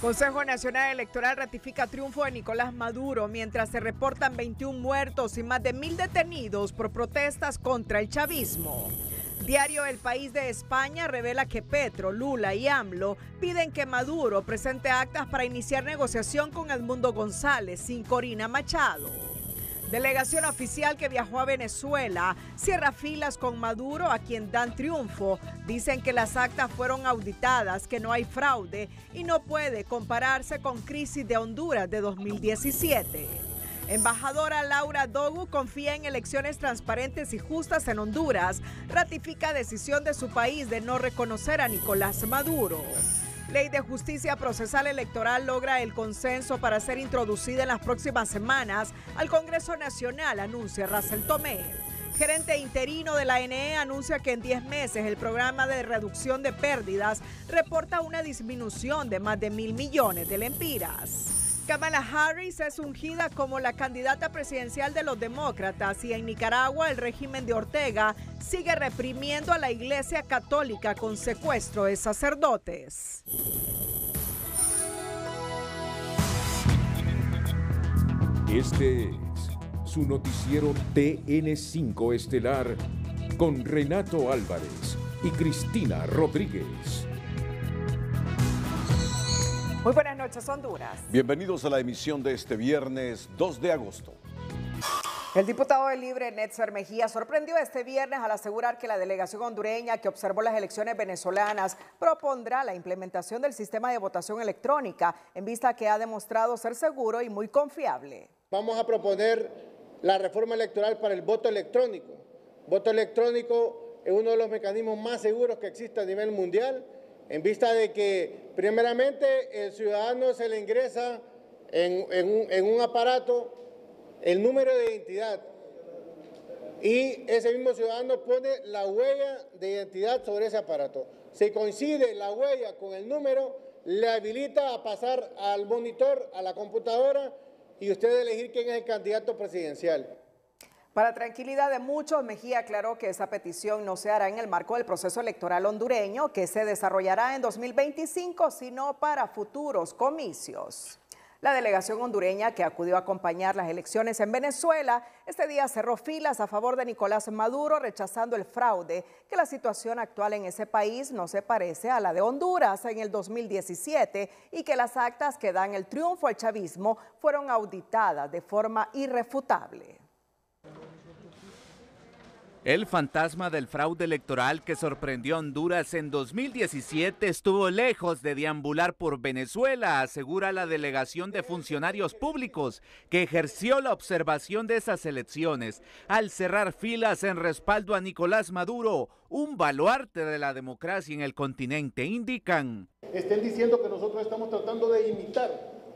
Consejo Nacional Electoral ratifica triunfo de Nicolás Maduro mientras se reportan 21 muertos y más de mil detenidos por protestas contra el chavismo. Diario El País de España revela que Petro, Lula y AMLO piden que Maduro presente actas para iniciar negociación con Edmundo González sin Corina Machado. Delegación oficial que viajó a Venezuela cierra filas con Maduro a quien dan triunfo. Dicen que las actas fueron auditadas, que no hay fraude y no puede compararse con crisis de Honduras de 2017. Embajadora Laura Dogu confía en elecciones transparentes y justas en Honduras. Ratifica decisión de su país de no reconocer a Nicolás Maduro. Ley de Justicia Procesal Electoral logra el consenso para ser introducida en las próximas semanas al Congreso Nacional, anuncia Russell Tomé. Gerente interino de la NE anuncia que en 10 meses el programa de reducción de pérdidas reporta una disminución de más de mil millones de lempiras. Kamala Harris es ungida como la candidata presidencial de los demócratas y en Nicaragua el régimen de Ortega sigue reprimiendo a la Iglesia Católica con secuestro de sacerdotes. Este es su noticiero TN5 Estelar con Renato Álvarez y Cristina Rodríguez. Muy buenas noches, Honduras. Bienvenidos a la emisión de este viernes 2 de agosto. El diputado de Libre, Netzer Mejía, sorprendió este viernes al asegurar que la delegación hondureña que observó las elecciones venezolanas propondrá la implementación del sistema de votación electrónica en vista que ha demostrado ser seguro y muy confiable. Vamos a proponer la reforma electoral para el voto electrónico. Voto electrónico es uno de los mecanismos más seguros que existe a nivel mundial en vista de que primeramente el ciudadano se le ingresa en, un, un aparato el número de identidad y ese mismo ciudadano pone la huella de identidad sobre ese aparato. Si coincide la huella con el número, le habilita a pasar al monitor, a la computadora y usted elegir quién es el candidato presidencial. Para tranquilidad de muchos, Mejía aclaró que esa petición no se hará en el marco del proceso electoral hondureño que se desarrollará en 2025, sino para futuros comicios. La delegación hondureña que acudió a acompañar las elecciones en Venezuela este día cerró filas a favor de Nicolás Maduro, rechazando el fraude, que la situación actual en ese país no se parece a la de Honduras en el 2017 y que las actas que dan el triunfo al chavismo fueron auditadas de forma irrefutable. El fantasma del fraude electoral que sorprendió a Honduras en 2017 estuvo lejos de deambular por Venezuela, asegura la delegación de funcionarios públicos que ejerció la observación de esas elecciones al cerrar filas en respaldo a Nicolás Maduro, un baluarte de la democracia en el continente, indican. Estén diciendo que nosotros estamos tratando de imitar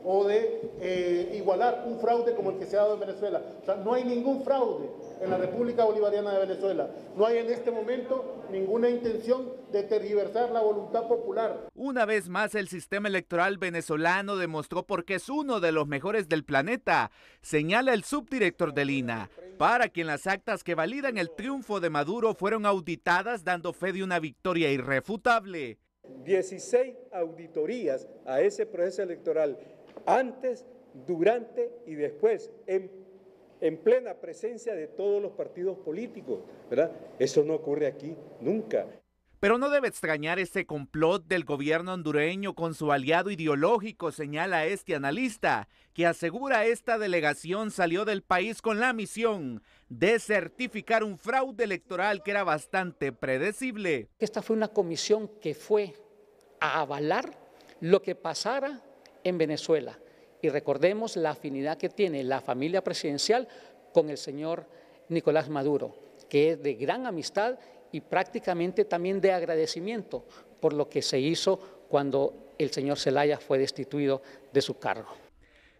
o de eh, igualar un fraude como el que se ha dado en Venezuela. O sea, no hay ningún fraude en la República Bolivariana de Venezuela. No hay en este momento ninguna intención de tergiversar la voluntad popular. Una vez más, el sistema electoral venezolano demostró por qué es uno de los mejores del planeta, señala el subdirector del INA, para quien las actas que validan el triunfo de Maduro fueron auditadas dando fe de una victoria irrefutable. 16 auditorías a ese proceso electoral antes, durante y después, en, plena presencia de todos los partidos políticos, ¿verdad? Eso no ocurre aquí nunca. Pero no debe extrañar ese complot del gobierno hondureño con su aliado ideológico, señala este analista, que asegura esta delegación salió del país con la misión de certificar un fraude electoral que era bastante predecible. Esta fue una comisión que fue a avalar lo que pasara en Venezuela. Y recordemos la afinidad que tiene la familia presidencial con el señor Nicolás Maduro, que es de gran amistad y prácticamente también de agradecimiento por lo que se hizo cuando el señor Zelaya fue destituido de su cargo.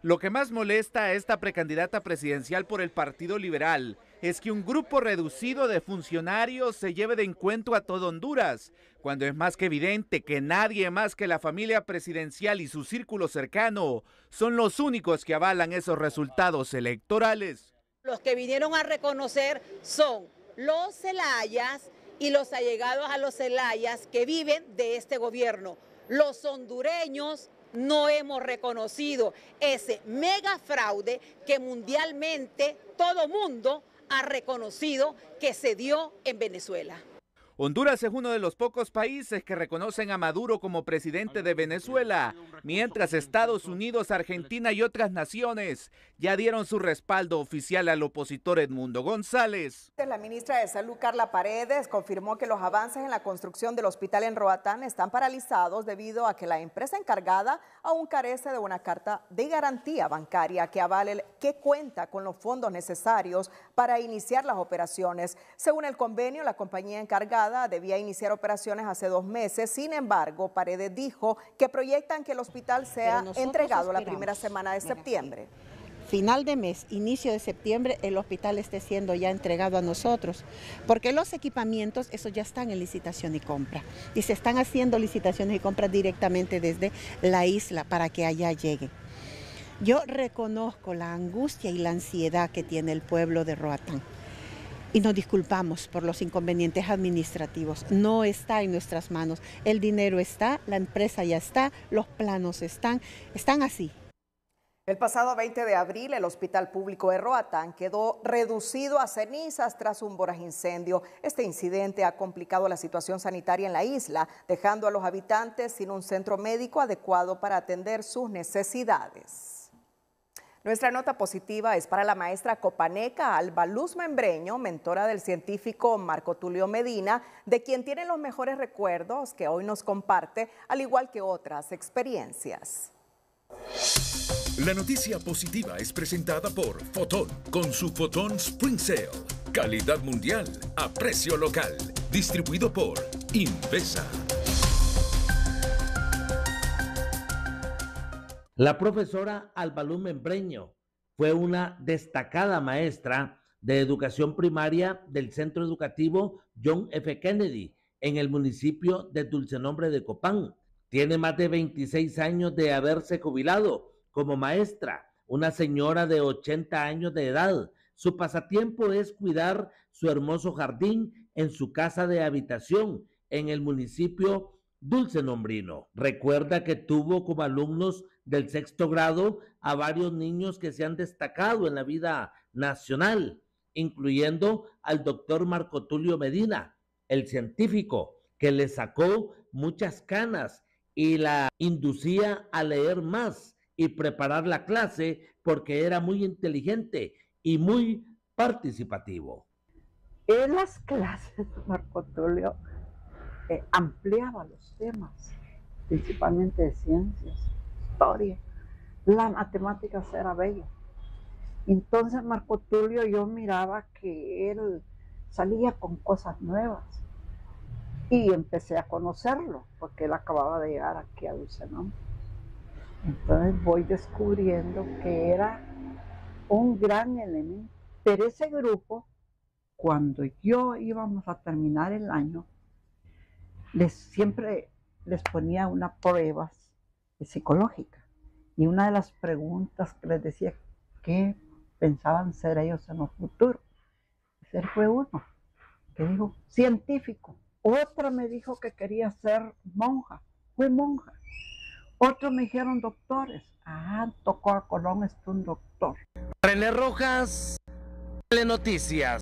Lo que más molesta a esta precandidata presidencial por el Partido Liberal es que un grupo reducido de funcionarios se lleve de encuentro a todo Honduras, cuando es más que evidente que nadie más que la familia presidencial y su círculo cercano son los únicos que avalan esos resultados electorales. Los que vinieron a reconocer son los celayas y los allegados a los celayas que viven de este gobierno. Los hondureños no hemos reconocido ese mega fraude que mundialmente todo mundo ha reconocido que se dio en Venezuela. Honduras es uno de los pocos países que reconocen a Maduro como presidente de Venezuela, mientras Estados Unidos, Argentina y otras naciones ya dieron su respaldo oficial al opositor Edmundo González. La ministra de Salud, Carla Paredes, confirmó que los avances en la construcción del hospital en Roatán están paralizados debido a que la empresa encargada aún carece de una carta de garantía bancaria que avale que cuenta con los fondos necesarios para iniciar las operaciones. Según el convenio, la compañía encargada debía iniciar operaciones hace dos meses. Sin embargo, Paredes dijo que proyectan que el hospital sea entregado la primera semana de septiembre. Final de mes, inicio de septiembre, el hospital esté siendo ya entregado a nosotros, porque los equipamientos, esos ya están en licitación y compra, y se están haciendo licitaciones y compras directamente desde la isla para que allá llegue. Yo reconozco la angustia y la ansiedad que tiene el pueblo de Roatán y nos disculpamos por los inconvenientes administrativos. No está en nuestras manos. El dinero está, la empresa ya está, los planos están, están así. El pasado 20 de abril, el Hospital Público de Roatán quedó reducido a cenizas tras un voraz incendio. Este incidente ha complicado la situación sanitaria en la isla, dejando a los habitantes sin un centro médico adecuado para atender sus necesidades. Nuestra nota positiva es para la maestra copaneca Alba Luz Membreño, mentora del científico Marco Tulio Medina, de quien tiene los mejores recuerdos que hoy nos comparte, al igual que otras experiencias. La noticia positiva es presentada por Fotón, con su Fotón Spring Sale. Calidad mundial a precio local. Distribuido por Invesa. La profesora Albalú Membreño fue una destacada maestra de educación primaria del Centro Educativo John F. Kennedy en el municipio de Dulcenombre de Copán. Tiene más de 26 años de haberse jubilado como maestra, una señora de 80 años de edad. Su pasatiempo es cuidar su hermoso jardín en su casa de habitación en el municipio Dulce Nombrino recuerda que tuvo como alumnos del sexto grado a varios niños que se han destacado en la vida nacional, incluyendo al doctor Marco Tulio Medina, el científico que le sacó muchas canas y la inducía a leer más y preparar la clase porque era muy inteligente y muy participativo. En las clases, Marco Tulio, ampliaba los temas, principalmente de ciencias, historia. La matemática era bella. Entonces Marco Tulio yo miraba que él salía con cosas nuevas y empecé a conocerlo porque él acababa de llegar aquí a Dulcenón. Entonces voy descubriendo que era un gran elemento. Pero ese grupo, cuando yo íbamos a terminar el año, les, siempre les ponía unas pruebas psicológicas. Y una de las preguntas que les decía, ¿qué pensaban ser ellos en el futuro? Ser fue uno, que dijo, científico. Otra me dijo que quería ser monja, fue monja. Otros me dijeron doctores. Ah, tocó a Colón, es un doctor. René Rojas, Telenoticias.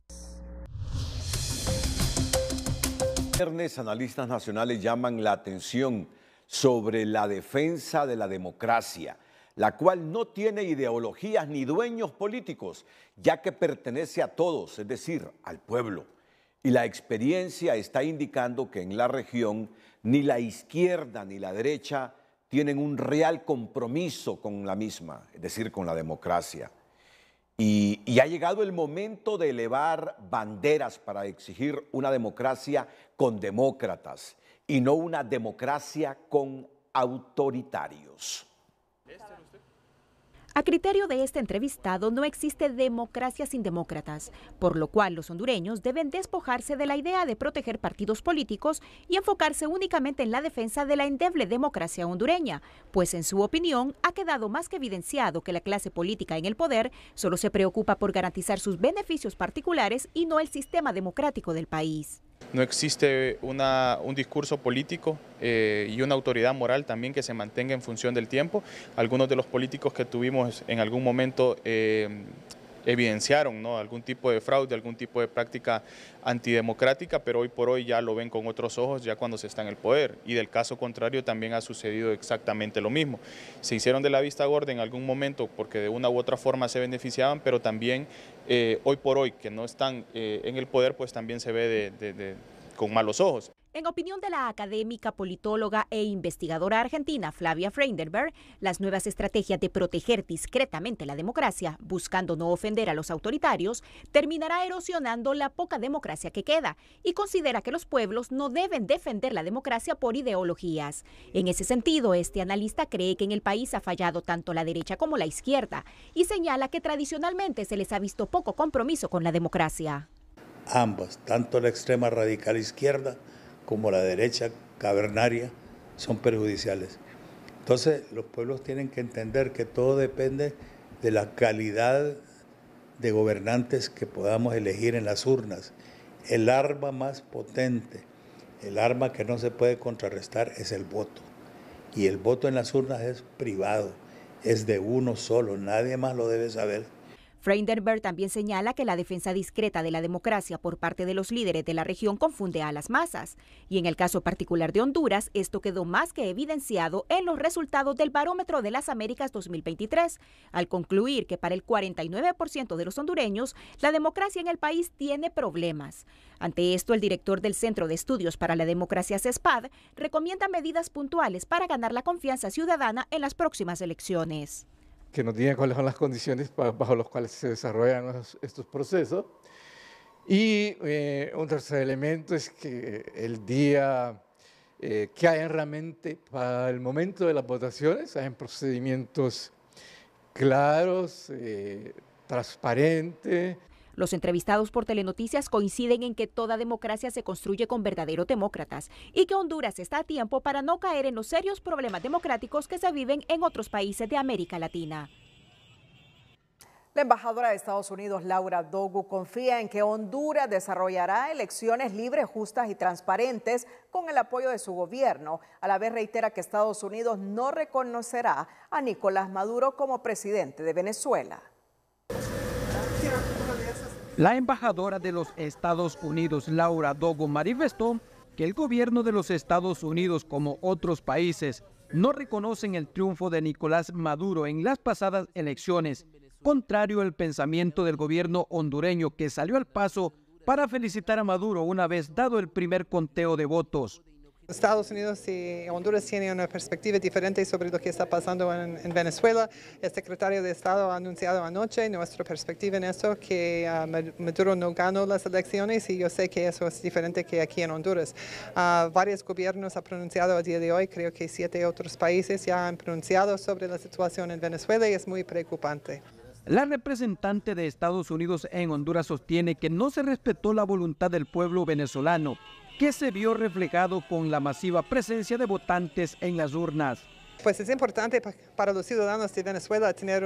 viernes analistas nacionales llaman la atención sobre la defensa de la democracia, la cual no tiene ideologías ni dueños políticos, ya que pertenece a todos, es decir, al pueblo. Y la experiencia está indicando que en la región ni la izquierda ni la derecha tienen un real compromiso con la misma, es decir, con la democracia. Y, ha llegado el momento de elevar banderas para exigir una democracia con demócratas y no una democracia con autoritarios. A criterio de este entrevistado, no existe democracia sin demócratas, por lo cual los hondureños deben despojarse de la idea de proteger partidos políticos y enfocarse únicamente en la defensa de la endeble democracia hondureña, pues en su opinión ha quedado más que evidenciado que la clase política en el poder solo se preocupa por garantizar sus beneficios particulares y no el sistema democrático del país. No existe una, un discurso político eh, y una autoridad moral también que se mantenga en función del tiempo. Algunos de los políticos que tuvimos en algún momento eh, evidenciaron ¿no? algún tipo de fraude, algún tipo de práctica antidemocrática, pero hoy por hoy ya lo ven con otros ojos ya cuando se está en el poder. Y del caso contrario también ha sucedido exactamente lo mismo. Se hicieron de la vista gorda en algún momento porque de una u otra forma se beneficiaban, pero también eh, hoy por hoy que no están eh, en el poder, pues también se ve con malos ojos. En opinión de la académica, politóloga e investigadora argentina Flavia Freidenberg, las nuevas estrategias de proteger discretamente la democracia, buscando no ofender a los autoritarios, terminará erosionando la poca democracia que queda y considera que los pueblos no deben defender la democracia por ideologías. En ese sentido, este analista cree que en el país ha fallado tanto la derecha como la izquierda y señala que tradicionalmente se les ha visto poco compromiso con la democracia. Ambas, tanto la extrema radical izquierda, como la derecha cavernaria son perjudiciales. Entonces los pueblos tienen que entender que todo depende de la calidad de gobernantes que podamos elegir en las urnas. El arma más potente, el arma que no se puede contrarrestar es el voto. Y el voto en las urnas es privado, es de uno solo, nadie más lo debe saber. Freindenberg también señala que la defensa discreta de la democracia por parte de los líderes de la región confunde a las masas, y en el caso particular de Honduras, esto quedó más que evidenciado en los resultados del Barómetro de las Américas 2023, al concluir que para el 49% de los hondureños la democracia en el país tiene problemas. Ante esto, el director del Centro de Estudios para la Democracia CESPAD recomienda medidas puntuales para ganar la confianza ciudadana en las próximas elecciones que nos digan cuáles son las condiciones bajo las cuales se desarrollan estos procesos. Y eh, un tercer elemento es que el día eh, que hay realmente para el momento de las votaciones, hayan procedimientos claros, eh, transparentes. Los entrevistados por Telenoticias coinciden en que toda democracia se construye con verdaderos demócratas y que Honduras está a tiempo para no caer en los serios problemas democráticos que se viven en otros países de América Latina. La embajadora de Estados Unidos, Laura Dogu, confía en que Honduras desarrollará elecciones libres, justas y transparentes con el apoyo de su gobierno. A la vez reitera que Estados Unidos no reconocerá a Nicolás Maduro como presidente de Venezuela. La embajadora de los Estados Unidos, Laura Dogo, manifestó que el gobierno de los Estados Unidos, como otros países, no reconocen el triunfo de Nicolás Maduro en las pasadas elecciones, contrario al pensamiento del gobierno hondureño que salió al paso para felicitar a Maduro una vez dado el primer conteo de votos. Estados Unidos y Honduras tienen una perspectiva diferente sobre lo que está pasando en, Venezuela. El secretario de Estado ha anunciado anoche nuestra perspectiva en eso, que ah, Maduro no ganó las elecciones y yo sé que eso es diferente que aquí en Honduras. Ah, varios gobiernos han pronunciado a día de hoy, creo que siete otros países ya han pronunciado sobre la situación en Venezuela y es muy preocupante. La representante de Estados Unidos en Honduras sostiene que no se respetó la voluntad del pueblo venezolano que se vio reflejado con la masiva presencia de votantes en las urnas. Pues es importante para los ciudadanos de Venezuela tener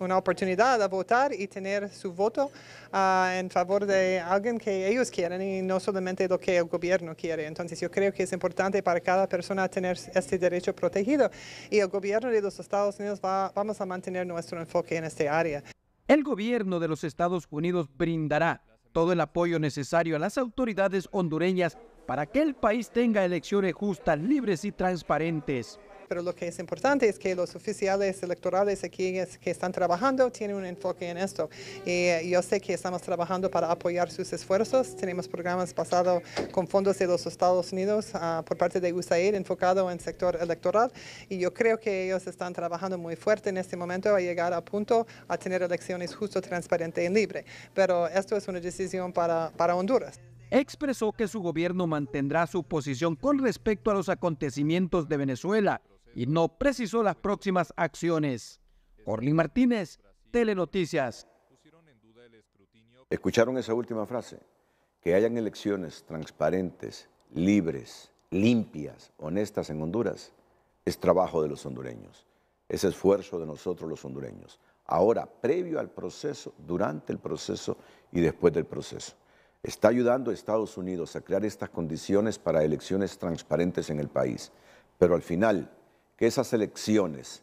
una oportunidad de votar y tener su voto ah, en favor de alguien que ellos quieren y no solamente lo que el gobierno quiere. Entonces yo creo que es importante para cada persona tener este derecho protegido y el gobierno de los Estados Unidos vamos a mantener nuestro enfoque en esta área. El gobierno de los Estados Unidos brindará todo el apoyo necesario a las autoridades hondureñas para que el país tenga elecciones justas, libres y transparentes pero lo que es importante es que los oficiales electorales aquí que están trabajando tienen un enfoque en esto. Y eh, yo sé que estamos trabajando para apoyar sus esfuerzos. Tenemos programas basados con fondos de los Estados Unidos ah, por parte de USAID enfocado en sector electoral y yo creo que ellos están trabajando muy fuerte en este momento a llegar a punto a tener elecciones justo, transparente y libre. Pero esto es una decisión para, para Honduras expresó que su gobierno mantendrá su posición con respecto a los acontecimientos de Venezuela y no precisó las próximas acciones. Orlin Martínez, Telenoticias. ¿Escucharon esa última frase? Que hayan elecciones transparentes, libres, limpias, honestas en Honduras, es trabajo de los hondureños, es esfuerzo de nosotros los hondureños. Ahora, previo al proceso, durante el proceso y después del proceso. Está ayudando a Estados Unidos a crear estas condiciones para elecciones transparentes en el país. Pero al final, que esas elecciones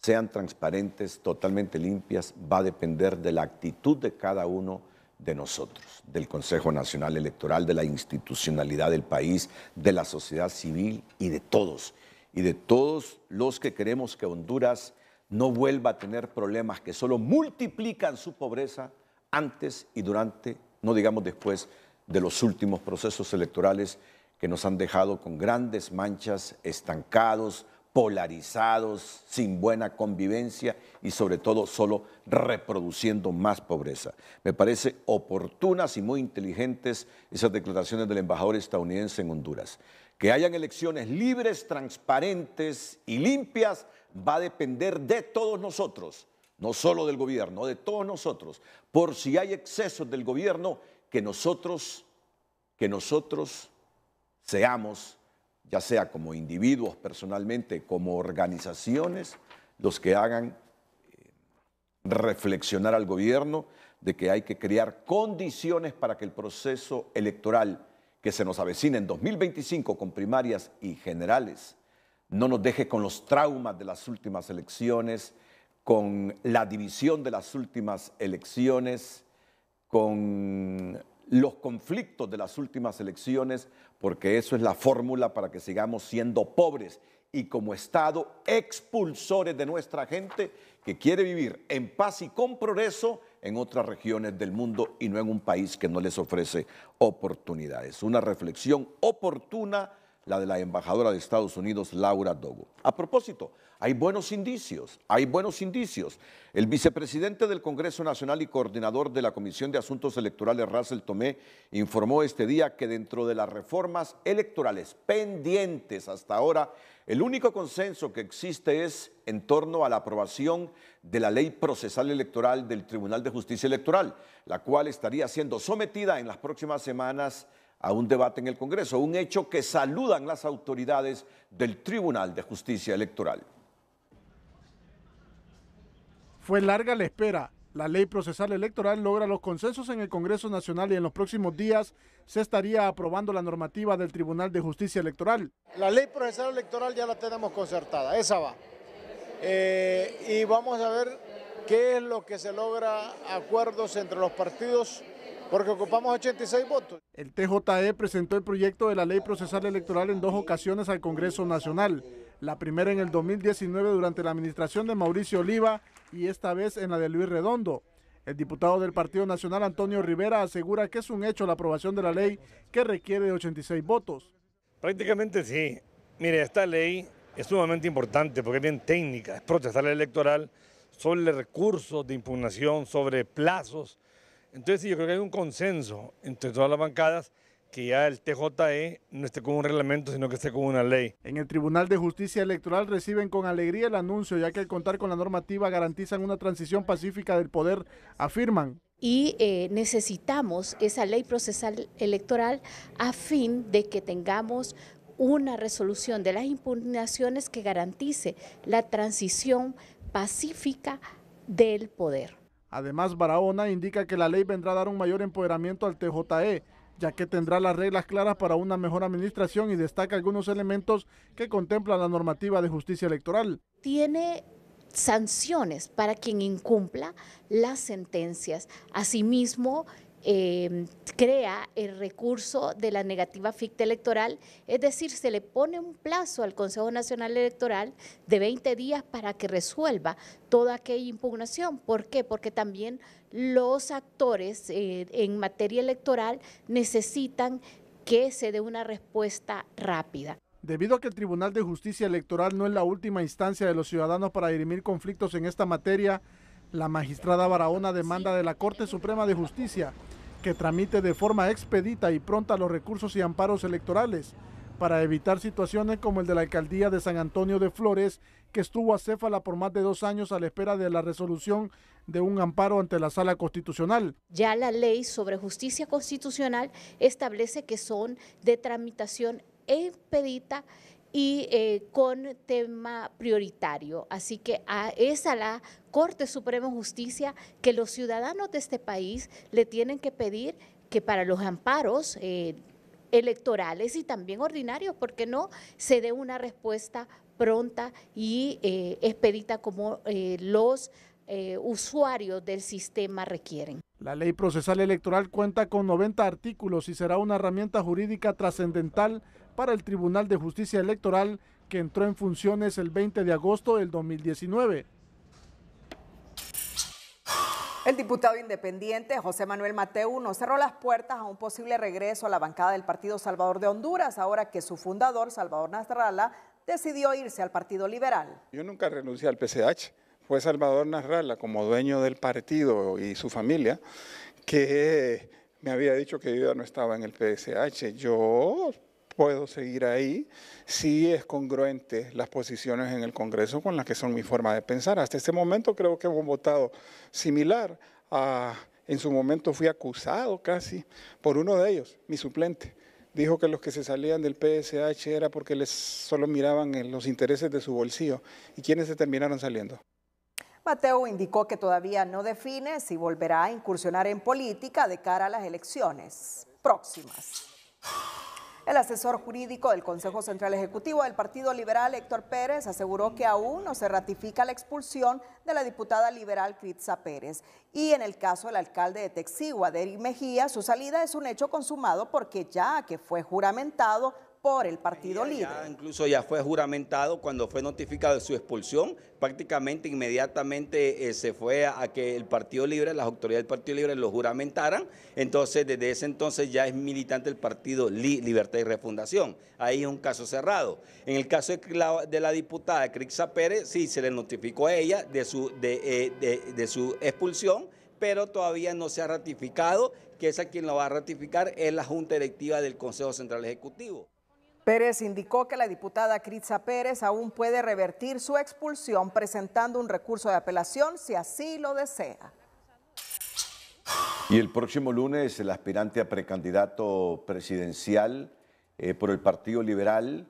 sean transparentes, totalmente limpias, va a depender de la actitud de cada uno de nosotros, del Consejo Nacional Electoral, de la institucionalidad del país, de la sociedad civil y de todos, y de todos los que queremos que Honduras no vuelva a tener problemas que solo multiplican su pobreza antes y durante, no digamos después, de los últimos procesos electorales que nos han dejado con grandes manchas, estancados, polarizados, sin buena convivencia y sobre todo solo reproduciendo más pobreza. Me parece oportunas y muy inteligentes esas declaraciones del embajador estadounidense en Honduras. Que hayan elecciones libres, transparentes y limpias va a depender de todos nosotros, no solo del gobierno, de todos nosotros, por si hay excesos del gobierno que nosotros que nosotros seamos, ya sea como individuos personalmente, como organizaciones, los que hagan eh, reflexionar al gobierno de que hay que crear condiciones para que el proceso electoral que se nos avecina en 2025 con primarias y generales no nos deje con los traumas de las últimas elecciones, con la división de las últimas elecciones, con los conflictos de las últimas elecciones porque eso es la fórmula para que sigamos siendo pobres y como Estado expulsores de nuestra gente que quiere vivir en paz y con progreso en otras regiones del mundo y no en un país que no les ofrece oportunidades. Una reflexión oportuna la de la embajadora de Estados Unidos, Laura Dogo. A propósito, hay buenos indicios, hay buenos indicios. El vicepresidente del Congreso Nacional y coordinador de la Comisión de Asuntos Electorales, Russell Tomé, informó este día que dentro de las reformas electorales pendientes hasta ahora, el único consenso que existe es en torno a la aprobación de la ley procesal electoral del Tribunal de Justicia Electoral, la cual estaría siendo sometida en las próximas semanas a un debate en el Congreso, un hecho que saludan las autoridades del Tribunal de Justicia Electoral. Fue larga la espera. La ley procesal electoral logra los consensos en el Congreso Nacional y en los próximos días se estaría aprobando la normativa del Tribunal de Justicia Electoral. La ley procesal electoral ya la tenemos concertada, esa va. Eh, y vamos a ver qué es lo que se logra acuerdos entre los partidos porque ocupamos 86 votos. El TJE presentó el proyecto de la ley procesal electoral en dos ocasiones al Congreso Nacional, la primera en el 2019 durante la administración de Mauricio Oliva y esta vez en la de Luis Redondo. El diputado del Partido Nacional Antonio Rivera asegura que es un hecho la aprobación de la ley que requiere de 86 votos. Prácticamente sí. Mire, esta ley es sumamente importante porque es bien técnica, es procesal electoral sobre recursos de impugnación, sobre plazos, entonces yo creo que hay un consenso entre todas las bancadas que ya el TJE no esté como un reglamento, sino que esté como una ley. En el Tribunal de Justicia Electoral reciben con alegría el anuncio, ya que al contar con la normativa garantizan una transición pacífica del poder, afirman. Y eh, necesitamos esa ley procesal electoral a fin de que tengamos una resolución de las impugnaciones que garantice la transición pacífica del poder. Además, Barahona indica que la ley vendrá a dar un mayor empoderamiento al TJE, ya que tendrá las reglas claras para una mejor administración y destaca algunos elementos que contempla la normativa de justicia electoral. Tiene sanciones para quien incumpla las sentencias. Asimismo, Em, crea el recurso de la negativa ficta electoral, es decir, se le pone un plazo al Consejo Nacional Electoral de 20 días para que resuelva toda aquella impugnación. ¿Por qué? Porque también los actores eh, en materia electoral necesitan que se dé una respuesta rápida. Debido a que el Tribunal de Justicia Electoral no es la última instancia de los ciudadanos para dirimir conflictos en esta materia, la magistrada Barahona demanda de la Corte Suprema de Justicia que tramite de forma expedita y pronta los recursos y amparos electorales para evitar situaciones como el de la alcaldía de San Antonio de Flores, que estuvo acéfala por más de dos años a la espera de la resolución de un amparo ante la sala constitucional. Ya la ley sobre justicia constitucional establece que son de tramitación expedita y eh, con tema prioritario. Así que es a la Corte Suprema de Justicia que los ciudadanos de este país le tienen que pedir que para los amparos eh, electorales y también ordinarios, porque no se dé una respuesta pronta y eh, expedita como los usuarios del sistema requieren. La ley procesal electoral cuenta con 90 artículos y será una herramienta jurídica trascendental para el Tribunal de Justicia Electoral que entró en funciones el 20 de agosto del 2019. El diputado independiente José Manuel Mateu no cerró las puertas a un posible regreso a la bancada del Partido Salvador de Honduras, ahora que su fundador, Salvador Nasralla, decidió irse al Partido Liberal. Yo nunca renuncié al PSH, fue Salvador Nasralla como dueño del partido y su familia que me había dicho que yo no estaba en el PSH. Yo puedo seguir ahí si es congruente las posiciones en el Congreso con las que son mi forma de pensar. Hasta este momento creo que hemos votado similar a, en su momento fui acusado casi por uno de ellos, mi suplente. Dijo que los que se salían del PSH era porque les solo miraban en los intereses de su bolsillo. ¿Y quiénes se terminaron saliendo? Mateo indicó que todavía no define si volverá a incursionar en política de cara a las elecciones próximas. El asesor jurídico del Consejo Central Ejecutivo del Partido Liberal, Héctor Pérez, aseguró que aún no se ratifica la expulsión de la diputada liberal Critza Pérez. Y en el caso del alcalde de Texigua, Deli Mejía, su salida es un hecho consumado porque ya que fue juramentado, por el partido Libre. incluso ya fue juramentado cuando fue notificado de su expulsión, prácticamente inmediatamente eh, se fue a, que el Partido Libre, las autoridades del Partido Libre lo juramentaran, entonces desde ese entonces ya es militante del Partido Libertad y Refundación, ahí es un caso cerrado. En el caso de la, diputada Crixa Pérez, sí, se le notificó a ella de su, eh, su expulsión, pero todavía no se ha ratificado, que esa quien lo va a ratificar, es la Junta Directiva del Consejo Central Ejecutivo. Pérez indicó que la diputada Critza Pérez aún puede revertir su expulsión presentando un recurso de apelación si así lo desea. Y el próximo lunes el aspirante a precandidato presidencial eh, por el Partido Liberal,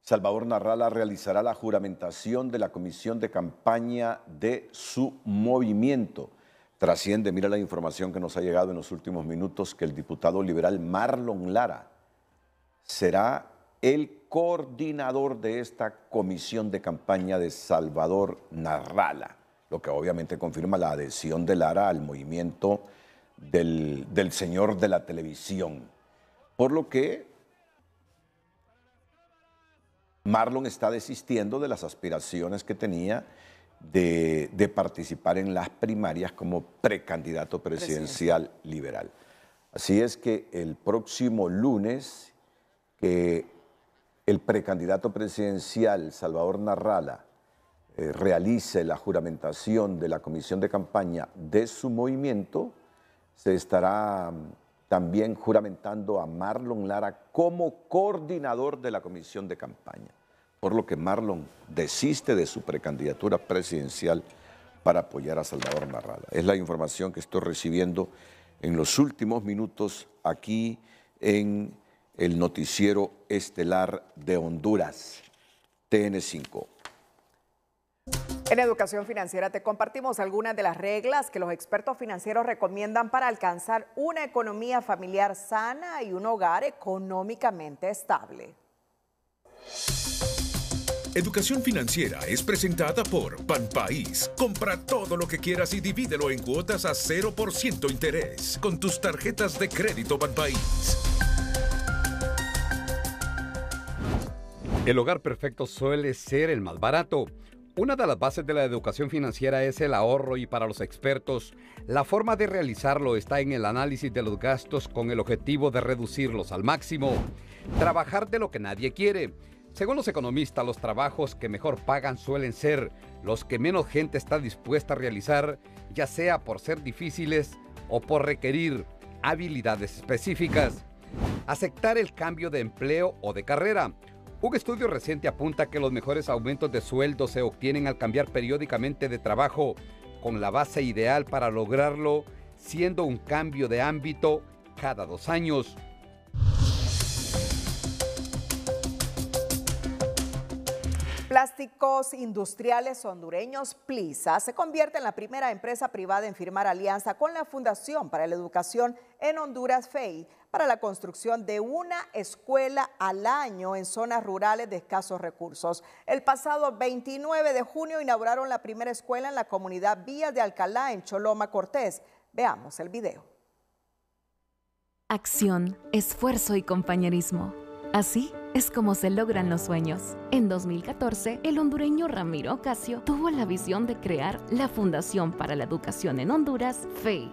Salvador Narrala, realizará la juramentación de la comisión de campaña de su movimiento. Trasciende, mira la información que nos ha llegado en los últimos minutos, que el diputado liberal Marlon Lara será el coordinador de esta comisión de campaña de Salvador Narrala, lo que obviamente confirma la adhesión de Lara al movimiento del, señor de la televisión. Por lo que Marlon está desistiendo de las aspiraciones que tenía de, participar en las primarias como precandidato presidencial liberal. Así es que el próximo lunes, que el precandidato presidencial Salvador Narrala eh, realice la juramentación de la comisión de campaña de su movimiento, se estará mm, también juramentando a Marlon Lara como coordinador de la comisión de campaña, por lo que Marlon desiste de su precandidatura presidencial para apoyar a Salvador Narrala. Es la información que estoy recibiendo en los últimos minutos aquí en el noticiero estelar de Honduras, TN5. En educación financiera te compartimos algunas de las reglas que los expertos financieros recomiendan para alcanzar una economía familiar sana y un hogar económicamente estable. Educación Financiera es presentada por Pan País. Compra todo lo que quieras y divídelo en cuotas a 0% interés con tus tarjetas de crédito Banpaís. El hogar perfecto suele ser el más barato. Una de las bases de la educación financiera es el ahorro y para los expertos, la forma de realizarlo está en el análisis de los gastos con el objetivo de reducirlos al máximo. Trabajar de lo que nadie quiere. Según los economistas, los trabajos que mejor pagan suelen ser los que menos gente está dispuesta a realizar, ya sea por ser difíciles o por requerir habilidades específicas. Aceptar el cambio de empleo o de carrera un estudio reciente apunta que los mejores aumentos de sueldo se obtienen al cambiar periódicamente de trabajo, con la base ideal para lograrlo siendo un cambio de ámbito cada dos años. Plásticos Industriales Hondureños, PLISA, ah, se convierte en la primera empresa privada en firmar alianza con la Fundación para la Educación en Honduras, FEI, para la construcción de una escuela al año en zonas rurales de escasos recursos. El pasado 29 de junio inauguraron la primera escuela en la comunidad Vía de Alcalá, en Choloma, Cortés. Veamos el video. Acción, esfuerzo y compañerismo. Así es como se logran los sueños. En 2014, el hondureño Ramiro Ocasio tuvo la visión de crear la Fundación para la Educación en Honduras, FEI.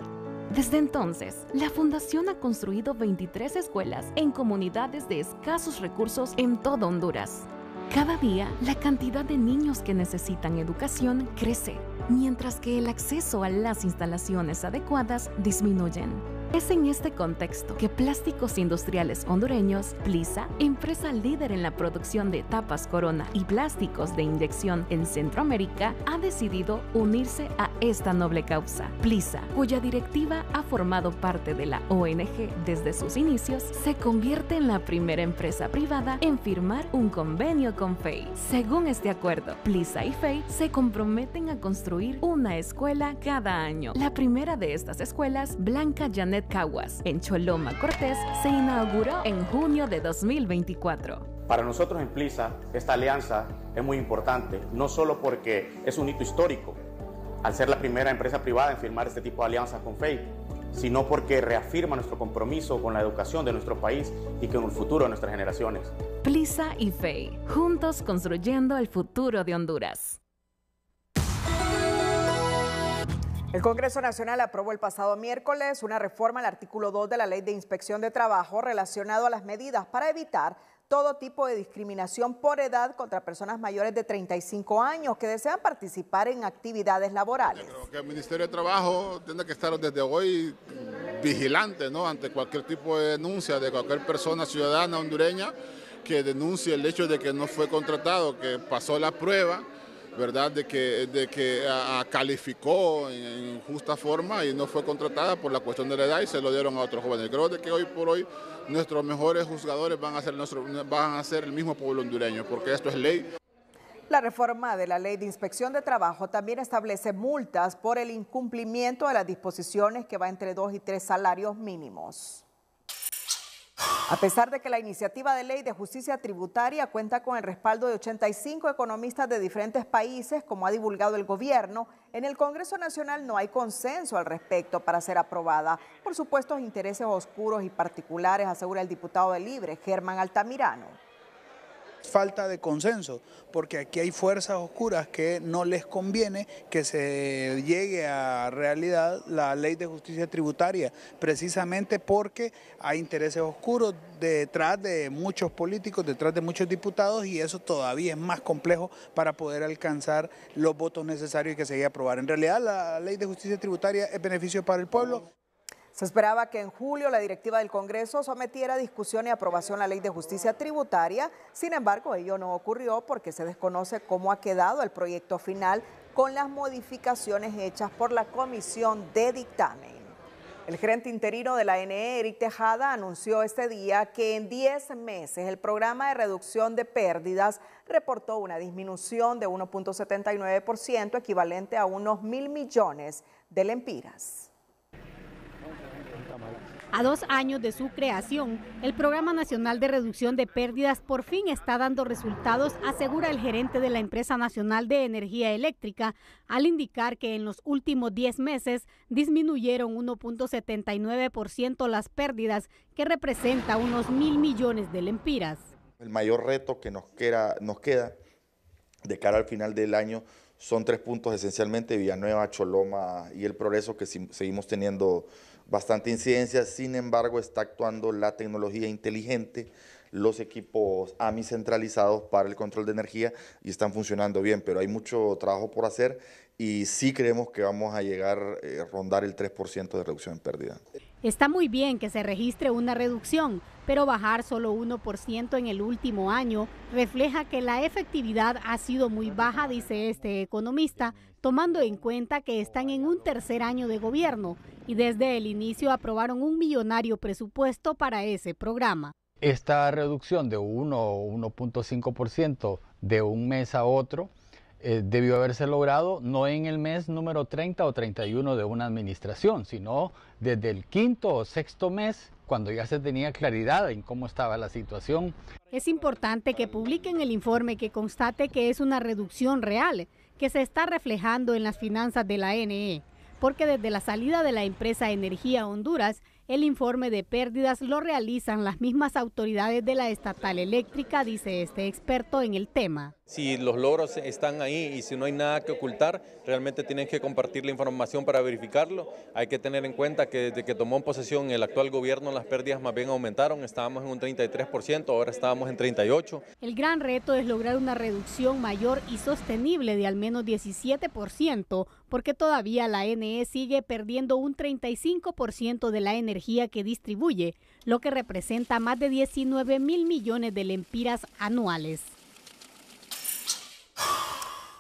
Desde entonces, la Fundación ha construido 23 escuelas en comunidades de escasos recursos en todo Honduras. Cada día, la cantidad de niños que necesitan educación crece, mientras que el acceso a las instalaciones adecuadas disminuyen. Es en este contexto que Plásticos Industriales Hondureños, Plisa, empresa líder en la producción de tapas corona y plásticos de inyección en Centroamérica, ha decidido unirse a esta noble causa. Plisa, cuya directiva ha formado parte de la ONG desde sus inicios, se convierte en la primera empresa privada en firmar un convenio con FEI. Según este acuerdo, Plisa y FEI se comprometen a construir una escuela cada año. La primera de estas escuelas, Blanca Janet Caguas, en Choloma Cortés, se inauguró en junio de 2024. Para nosotros en Plisa, esta alianza es muy importante, no solo porque es un hito histórico, al ser la primera empresa privada en firmar este tipo de alianzas con FEI, sino porque reafirma nuestro compromiso con la educación de nuestro país y con el futuro de nuestras generaciones. Plisa y FEI, juntos construyendo el futuro de Honduras. El Congreso Nacional aprobó el pasado miércoles una reforma al artículo 2 de la Ley de Inspección de Trabajo relacionado a las medidas para evitar todo tipo de discriminación por edad contra personas mayores de 35 años que desean participar en actividades laborales. creo que el Ministerio de Trabajo tiene que estar desde hoy vigilante ¿no? ante cualquier tipo de denuncia de cualquier persona ciudadana hondureña que denuncie el hecho de que no fue contratado, que pasó la prueba, ¿verdad? De que, de que calificó en, justa forma y no fue contratada por la cuestión de la edad y se lo dieron a otros jóvenes. Creo de que hoy por hoy nuestros mejores juzgadores van a ser, van a ser el mismo pueblo hondureño, porque esto es ley. La reforma de la Ley de Inspección de Trabajo también establece multas por el incumplimiento de las disposiciones que va entre dos y tres salarios mínimos. A pesar de que la iniciativa de ley de justicia tributaria cuenta con el respaldo de 85 economistas de diferentes países, como ha divulgado el gobierno, en el Congreso Nacional no hay consenso al respecto para ser aprobada por supuestos intereses oscuros y particulares, asegura el diputado de Libre, Germán Altamirano falta de consenso, porque aquí hay fuerzas oscuras que no les conviene que se llegue a realidad la ley de justicia tributaria, precisamente porque hay intereses oscuros detrás de muchos políticos, detrás de muchos diputados, y eso todavía es más complejo para poder alcanzar los votos necesarios y que se llegue a aprobar. En realidad la ley de justicia tributaria es beneficio para el pueblo. Se esperaba que en julio la directiva del Congreso sometiera a discusión y aprobación la ley de justicia tributaria, sin embargo ello no ocurrió porque se desconoce cómo ha quedado el proyecto final con las modificaciones hechas por la comisión de dictamen. El gerente interino de la NE, Eric Tejada, anunció este día que en 10 meses el programa de reducción de pérdidas reportó una disminución de 1.79%, equivalente a unos mil millones de lempiras. A dos años de su creación, el Programa Nacional de Reducción de Pérdidas por fin está dando resultados, asegura el gerente de la Empresa Nacional de Energía Eléctrica, al indicar que en los últimos 10 meses disminuyeron 1.79% las pérdidas, que representa unos mil millones de lempiras. El mayor reto que nos queda, nos queda de cara al final del año son tres puntos esencialmente, Villanueva, Choloma y el progreso que seguimos teniendo bastante incidencia, sin embargo está actuando la tecnología inteligente, los equipos AMI centralizados para el control de energía y están funcionando bien, pero hay mucho trabajo por hacer y sí creemos que vamos a llegar a eh, rondar el 3% de reducción en pérdida. Está muy bien que se registre una reducción, pero bajar solo 1% en el último año refleja que la efectividad ha sido muy baja, dice este economista, tomando en cuenta que están en un tercer año de gobierno y desde el inicio aprobaron un millonario presupuesto para ese programa. Esta reducción de 1 o 1.5% de un mes a otro eh, debió haberse logrado no en el mes número 30 o 31 de una administración, sino desde el quinto o sexto mes, cuando ya se tenía claridad en cómo estaba la situación. Es importante que publiquen el informe que constate que es una reducción real que se está reflejando en las finanzas de la NE, porque desde la salida de la empresa Energía Honduras, el informe de pérdidas lo realizan las mismas autoridades de la estatal eléctrica, dice este experto en el tema. Si los logros están ahí y si no hay nada que ocultar, realmente tienen que compartir la información para verificarlo. Hay que tener en cuenta que desde que tomó en posesión el actual gobierno las pérdidas más bien aumentaron, estábamos en un 33%, ahora estábamos en 38%. El gran reto es lograr una reducción mayor y sostenible de al menos 17%, porque todavía la NE sigue perdiendo un 35% de la energía energía que distribuye, lo que representa más de 19 mil millones de lempiras anuales.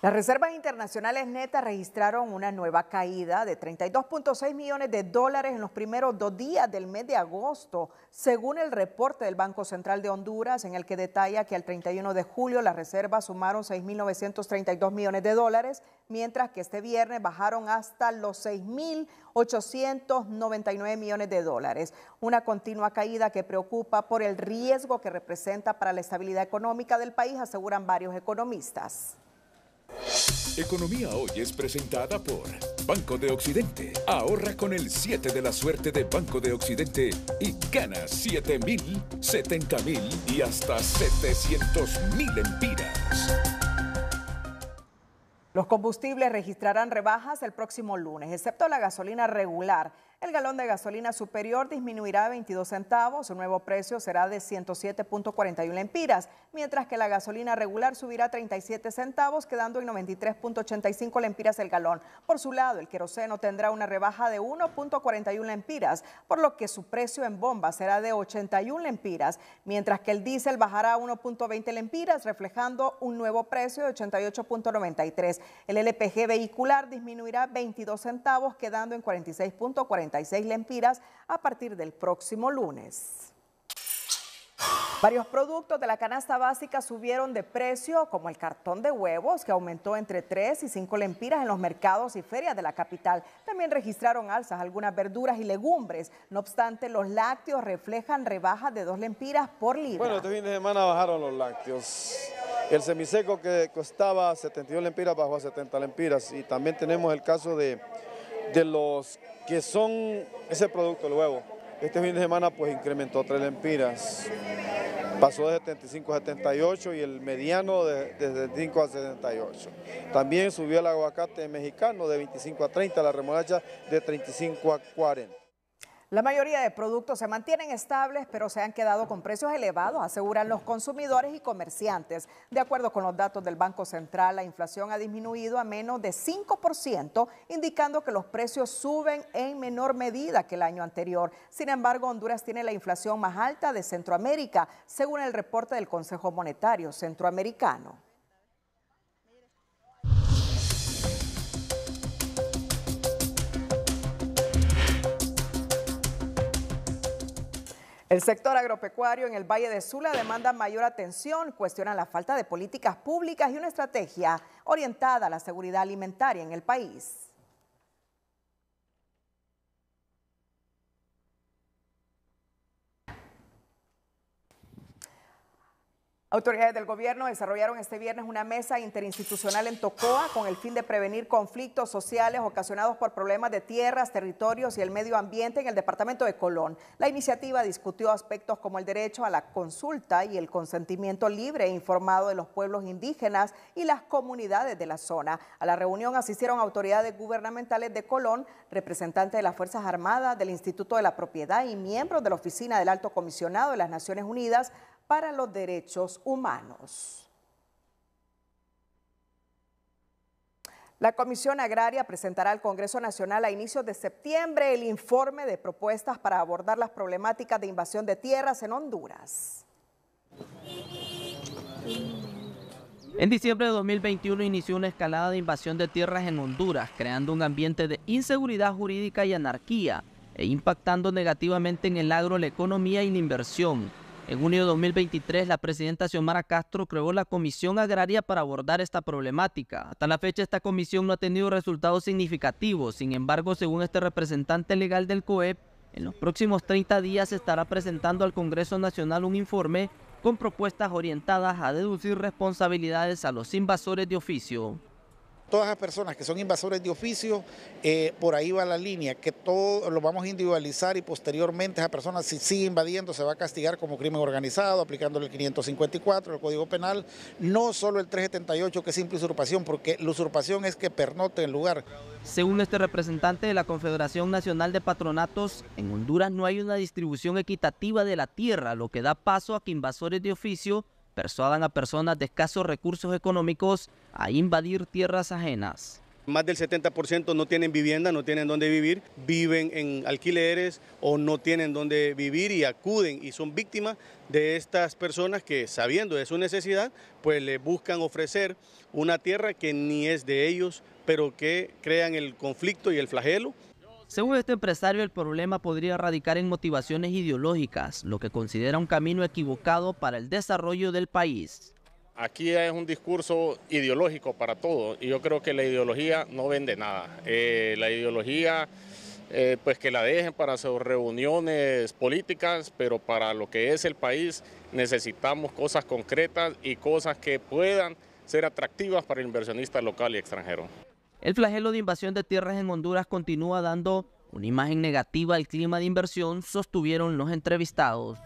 Las reservas internacionales netas registraron una nueva caída de 32.6 millones de dólares en los primeros dos días del mes de agosto, según el reporte del Banco Central de Honduras, en el que detalla que al 31 de julio las reservas sumaron 6.932 millones de dólares, mientras que este viernes bajaron hasta los 6.899 millones de dólares. Una continua caída que preocupa por el riesgo que representa para la estabilidad económica del país, aseguran varios economistas. Economía Hoy es presentada por Banco de Occidente. Ahorra con el 7 de la suerte de Banco de Occidente y gana 7 mil, 70 mil y hasta 700 mil empiras. Los combustibles registrarán rebajas el próximo lunes, excepto la gasolina regular el galón de gasolina superior disminuirá 22 centavos, su nuevo precio será de 107.41 lempiras, mientras que la gasolina regular subirá 37 centavos, quedando en 93.85 lempiras el galón. Por su lado, el queroseno tendrá una rebaja de 1.41 lempiras, por lo que su precio en bomba será de 81 lempiras, mientras que el diésel bajará a 1.20 lempiras, reflejando un nuevo precio de 88.93. El LPG vehicular disminuirá 22 centavos, quedando en 46.43 lempiras a partir del próximo lunes. Varios productos de la canasta básica subieron de precio, como el cartón de huevos, que aumentó entre 3 y 5 lempiras en los mercados y ferias de la capital. También registraron alzas algunas verduras y legumbres. No obstante, los lácteos reflejan rebajas de 2 lempiras por libra. Bueno, este fin de semana bajaron los lácteos. El semiseco que costaba 72 lempiras bajó a 70 lempiras. Y también tenemos el caso de, de los que son ese producto, el huevo. Este fin de semana pues incrementó tres lempiras, pasó de 75 a 78 y el mediano de, de a 78. También subió el aguacate mexicano de 25 a 30, la remolacha de 35 a 40. La mayoría de productos se mantienen estables, pero se han quedado con precios elevados, aseguran los consumidores y comerciantes. De acuerdo con los datos del Banco Central, la inflación ha disminuido a menos de 5%, indicando que los precios suben en menor medida que el año anterior. Sin embargo, Honduras tiene la inflación más alta de Centroamérica, según el reporte del Consejo Monetario Centroamericano. El sector agropecuario en el Valle de Sula demanda mayor atención, cuestiona la falta de políticas públicas y una estrategia orientada a la seguridad alimentaria en el país. Autoridades del gobierno desarrollaron este viernes una mesa interinstitucional en Tocoa con el fin de prevenir conflictos sociales ocasionados por problemas de tierras, territorios y el medio ambiente en el departamento de Colón. La iniciativa discutió aspectos como el derecho a la consulta y el consentimiento libre e informado de los pueblos indígenas y las comunidades de la zona. A la reunión asistieron autoridades gubernamentales de Colón, representantes de las Fuerzas Armadas, del Instituto de la Propiedad y miembros de la Oficina del Alto Comisionado de las Naciones Unidas para los Derechos Humanos. La Comisión Agraria presentará al Congreso Nacional a inicios de septiembre el informe de propuestas para abordar las problemáticas de invasión de tierras en Honduras. En diciembre de 2021 inició una escalada de invasión de tierras en Honduras, creando un ambiente de inseguridad jurídica y anarquía e impactando negativamente en el agro, la economía y la inversión. En junio de 2023, la presidenta Xiomara Castro creó la Comisión Agraria para abordar esta problemática. Hasta la fecha, esta comisión no ha tenido resultados significativos. Sin embargo, según este representante legal del COEP, en los próximos 30 días estará presentando al Congreso Nacional un informe con propuestas orientadas a deducir responsabilidades a los invasores de oficio. Todas las personas que son invasores de oficio, eh, por ahí va la línea, que todo lo vamos a individualizar y posteriormente esa persona si sigue invadiendo se va a castigar como crimen organizado, aplicándole el 554, el Código Penal, no solo el 378 que es simple usurpación, porque la usurpación es que pernote el lugar. Según este representante de la Confederación Nacional de Patronatos, en Honduras no hay una distribución equitativa de la tierra, lo que da paso a que invasores de oficio persuadan a personas de escasos recursos económicos a invadir tierras ajenas. Más del 70% no tienen vivienda, no tienen dónde vivir, viven en alquileres o no tienen dónde vivir y acuden y son víctimas de estas personas que sabiendo de su necesidad, pues le buscan ofrecer una tierra que ni es de ellos, pero que crean el conflicto y el flagelo. Según este empresario, el problema podría radicar en motivaciones ideológicas, lo que considera un camino equivocado para el desarrollo del país. Aquí es un discurso ideológico para todo y yo creo que la ideología no vende nada. Eh, la ideología, eh, pues que la dejen para sus reuniones políticas, pero para lo que es el país necesitamos cosas concretas y cosas que puedan ser atractivas para el inversionista local y extranjero. El flagelo de invasión de tierras en Honduras continúa dando una imagen negativa al clima de inversión, sostuvieron los entrevistados.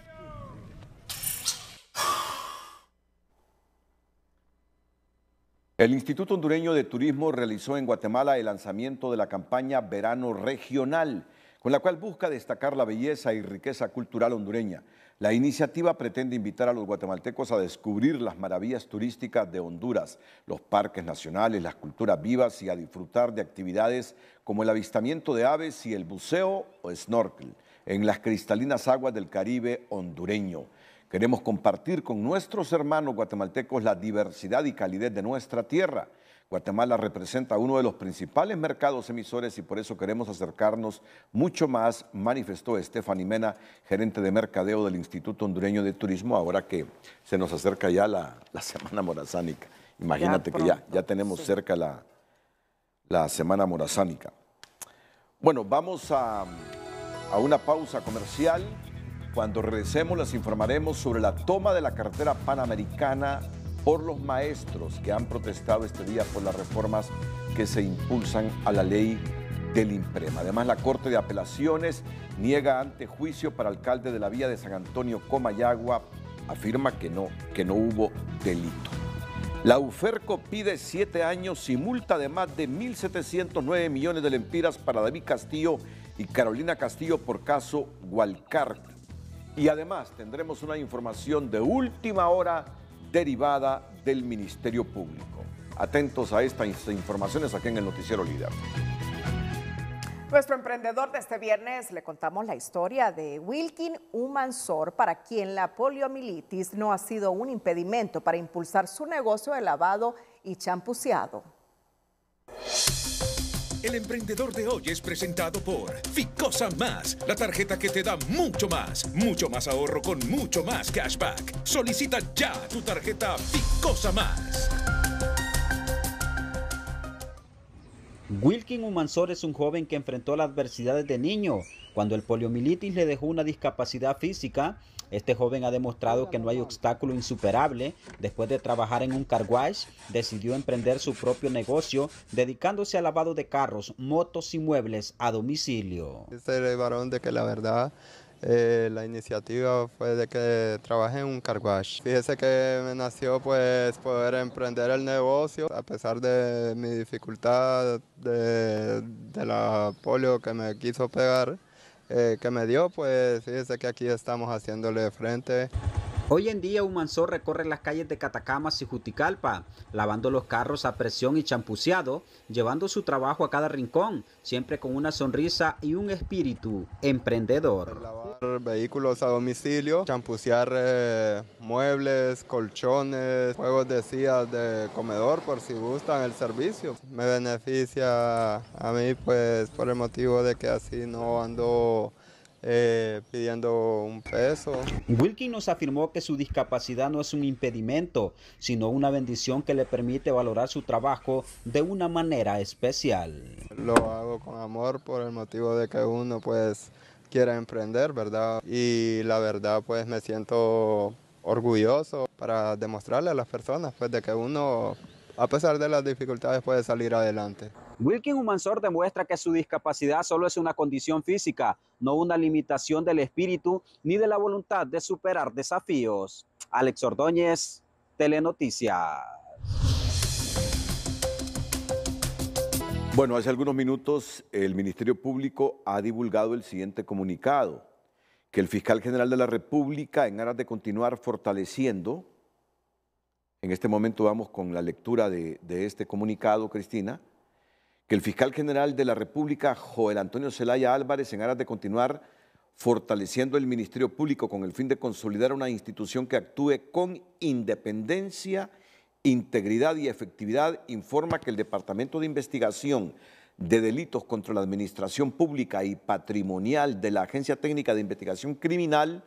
El Instituto Hondureño de Turismo realizó en Guatemala el lanzamiento de la campaña Verano Regional, con la cual busca destacar la belleza y riqueza cultural hondureña. La iniciativa pretende invitar a los guatemaltecos a descubrir las maravillas turísticas de Honduras, los parques nacionales, las culturas vivas y a disfrutar de actividades como el avistamiento de aves y el buceo o snorkel en las cristalinas aguas del Caribe hondureño. Queremos compartir con nuestros hermanos guatemaltecos la diversidad y calidez de nuestra tierra Guatemala representa uno de los principales mercados emisores y por eso queremos acercarnos mucho más, manifestó Estefan Mena, gerente de mercadeo del Instituto Hondureño de Turismo, ahora que se nos acerca ya la, Semana Morazánica. Imagínate que ya, ya tenemos cerca la, la Semana Morazánica. Bueno, vamos a, una pausa comercial. Cuando regresemos les informaremos sobre la toma de la cartera panamericana por los maestros que han protestado este día por las reformas que se impulsan a la ley del IMPREMA. Además, la Corte de Apelaciones niega ante juicio para alcalde de la vía de San Antonio Comayagua, afirma que no, que no hubo delito. La UFERCO pide siete años y multa de más de 1.709 millones de lempiras para David Castillo y Carolina Castillo por caso Hualcarte. Y además tendremos una información de última hora derivada del Ministerio Público. Atentos a estas informaciones aquí en el Noticiero Líder. Nuestro emprendedor de este viernes le contamos la historia de Wilkin Humansor, para quien la poliomielitis no ha sido un impedimento para impulsar su negocio de lavado y champuceado. El emprendedor de hoy es presentado por Ficosa Más, la tarjeta que te da mucho más, mucho más ahorro con mucho más cashback. Solicita ya tu tarjeta Ficosa Más. Wilkin Humansor es un joven que enfrentó la adversidades de niño, cuando el poliomielitis le dejó una discapacidad física este joven ha demostrado que no hay obstáculo insuperable. Después de trabajar en un carwash, decidió emprender su propio negocio dedicándose al lavado de carros, motos y muebles a domicilio. Este el varón de que la verdad eh, la iniciativa fue de que trabajé en un carwash. Fíjese que me nació pues poder emprender el negocio a pesar de mi dificultad de la polio que me quiso pegar. Eh, que me dio, pues fíjese que aquí estamos haciéndole frente. Hoy en día un mansor recorre las calles de Catacamas y Juticalpa, lavando los carros a presión y champuceado, llevando su trabajo a cada rincón, siempre con una sonrisa y un espíritu emprendedor. Lavar vehículos a domicilio, champucear eh, muebles, colchones, juegos de sillas de comedor por si gustan el servicio. Me beneficia a mí pues por el motivo de que así no ando eh, pidiendo un peso. Wilkin nos afirmó que su discapacidad no es un impedimento, sino una bendición que le permite valorar su trabajo de una manera especial. Lo hago con amor por el motivo de que uno pues quiera emprender, ¿verdad? Y la verdad pues me siento orgulloso para demostrarle a las personas pues de que uno a pesar de las dificultades puede salir adelante. Wilkin Humansor demuestra que su discapacidad solo es una condición física, no una limitación del espíritu ni de la voluntad de superar desafíos. Alex Ordóñez, Telenoticias. Bueno, hace algunos minutos el Ministerio Público ha divulgado el siguiente comunicado, que el fiscal general de la República, en aras de continuar fortaleciendo, en este momento vamos con la lectura de, de este comunicado, Cristina, que el fiscal general de la República, Joel Antonio Zelaya Álvarez, en aras de continuar fortaleciendo el Ministerio Público con el fin de consolidar una institución que actúe con independencia, integridad y efectividad, informa que el Departamento de Investigación de Delitos contra la Administración Pública y Patrimonial de la Agencia Técnica de Investigación Criminal,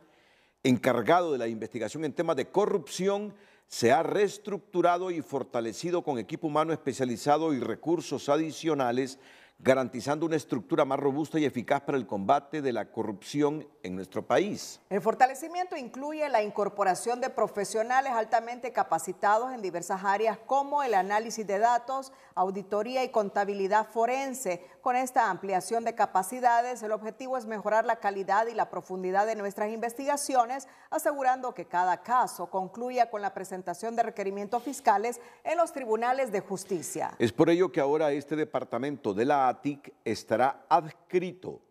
encargado de la investigación en temas de corrupción, se ha reestructurado y fortalecido con equipo humano especializado y recursos adicionales garantizando una estructura más robusta y eficaz para el combate de la corrupción en nuestro país. El fortalecimiento incluye la incorporación de profesionales altamente capacitados en diversas áreas como el análisis de datos, auditoría y contabilidad forense. Con esta ampliación de capacidades, el objetivo es mejorar la calidad y la profundidad de nuestras investigaciones, asegurando que cada caso concluya con la presentación de requerimientos fiscales en los tribunales de justicia. Es por ello que ahora este departamento de la TIC estará adscrito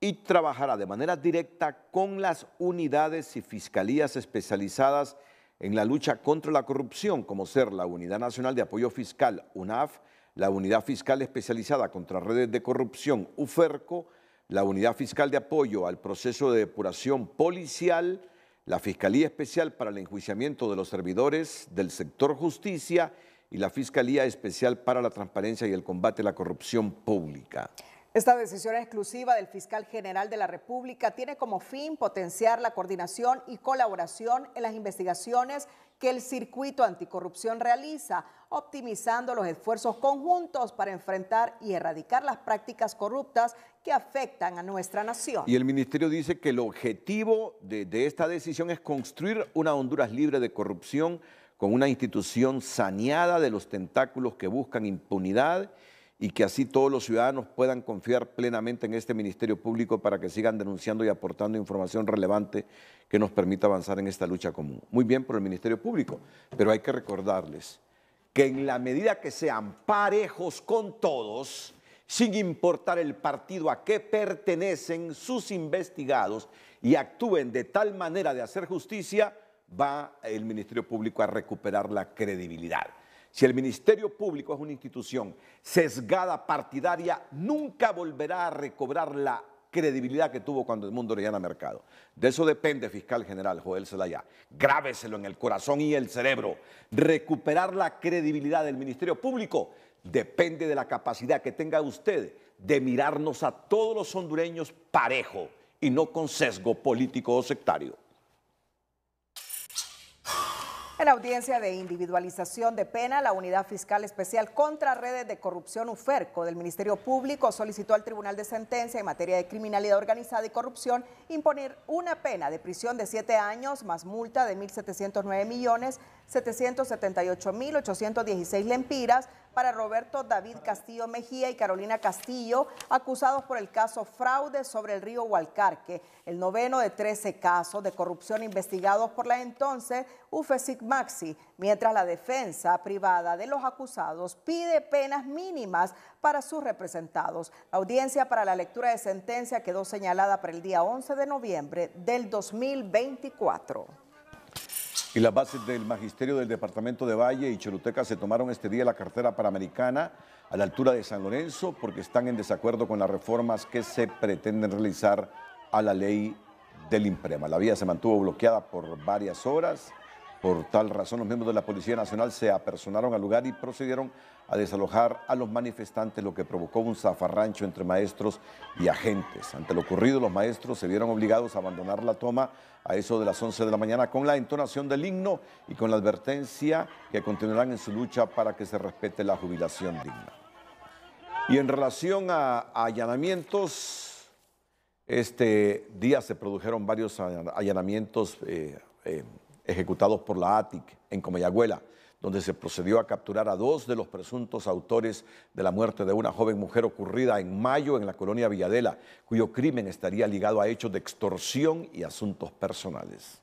y trabajará de manera directa con las unidades y fiscalías especializadas en la lucha contra la corrupción, como ser la Unidad Nacional de Apoyo Fiscal, UNAF, la Unidad Fiscal Especializada contra Redes de Corrupción, UFERCO, la Unidad Fiscal de Apoyo al Proceso de Depuración Policial, la Fiscalía Especial para el Enjuiciamiento de los Servidores del Sector Justicia y la Fiscalía Especial para la Transparencia y el Combate a la Corrupción Pública. Esta decisión exclusiva del fiscal general de la República tiene como fin potenciar la coordinación y colaboración en las investigaciones que el circuito anticorrupción realiza, optimizando los esfuerzos conjuntos para enfrentar y erradicar las prácticas corruptas que afectan a nuestra nación. Y el ministerio dice que el objetivo de, esta decisión es construir una Honduras libre de corrupción con una institución saneada de los tentáculos que buscan impunidad y que así todos los ciudadanos puedan confiar plenamente en este Ministerio Público para que sigan denunciando y aportando información relevante que nos permita avanzar en esta lucha común. Muy bien por el Ministerio Público, pero hay que recordarles que en la medida que sean parejos con todos, sin importar el partido a que pertenecen sus investigados y actúen de tal manera de hacer justicia, va el Ministerio Público a recuperar la credibilidad. Si el Ministerio Público es una institución sesgada, partidaria, nunca volverá a recobrar la credibilidad que tuvo cuando el mundo Orellana Mercado. De eso depende, fiscal general Joel Zelaya. Grábeselo en el corazón y el cerebro. Recuperar la credibilidad del Ministerio Público depende de la capacidad que tenga usted de mirarnos a todos los hondureños parejo y no con sesgo político o sectario. En la audiencia de individualización de pena, la Unidad Fiscal Especial contra Redes de Corrupción UFERCO del Ministerio Público solicitó al Tribunal de Sentencia en materia de criminalidad organizada y corrupción imponer una pena de prisión de siete años más multa de 1.709 millones 778.816 lempiras para Roberto David Castillo Mejía y Carolina Castillo, acusados por el caso fraude sobre el río Hualcarque, el noveno de 13 casos de corrupción investigados por la entonces UFESIC Maxi, mientras la defensa privada de los acusados pide penas mínimas para sus representados. La audiencia para la lectura de sentencia quedó señalada para el día 11 de noviembre del 2024. Y las bases del Magisterio del Departamento de Valle y Choluteca se tomaron este día la cartera panamericana a la altura de San Lorenzo porque están en desacuerdo con las reformas que se pretenden realizar a la ley del Imprema. La vía se mantuvo bloqueada por varias horas por tal razón, los miembros de la Policía Nacional se apersonaron al lugar y procedieron a desalojar a los manifestantes, lo que provocó un zafarrancho entre maestros y agentes. Ante lo ocurrido, los maestros se vieron obligados a abandonar la toma a eso de las 11 de la mañana con la entonación del himno y con la advertencia que continuarán en su lucha para que se respete la jubilación digna. Y en relación a, allanamientos, este día se produjeron varios allanamientos. Eh, eh, ejecutados por la ATIC en Comayagüela, donde se procedió a capturar a dos de los presuntos autores de la muerte de una joven mujer ocurrida en mayo en la colonia Villadela, cuyo crimen estaría ligado a hechos de extorsión y asuntos personales.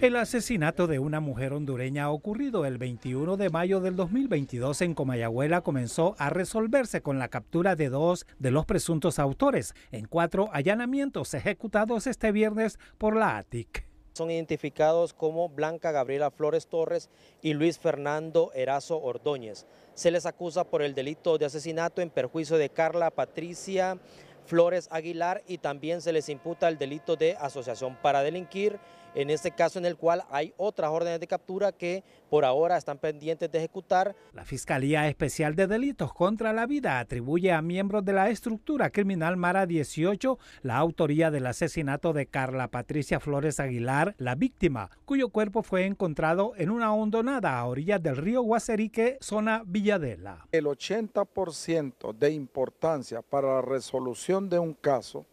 El asesinato de una mujer hondureña ocurrido el 21 de mayo del 2022 en Comayagüela comenzó a resolverse con la captura de dos de los presuntos autores en cuatro allanamientos ejecutados este viernes por la ATIC. Son identificados como Blanca Gabriela Flores Torres y Luis Fernando Erazo Ordóñez. Se les acusa por el delito de asesinato en perjuicio de Carla Patricia Flores Aguilar y también se les imputa el delito de asociación para delinquir en este caso en el cual hay otras órdenes de captura que por ahora están pendientes de ejecutar. La Fiscalía Especial de Delitos contra la Vida atribuye a miembros de la estructura criminal Mara 18 la autoría del asesinato de Carla Patricia Flores Aguilar, la víctima, cuyo cuerpo fue encontrado en una hondonada a orillas del río Guacerique, zona Villadela. El 80% de importancia para la resolución de un caso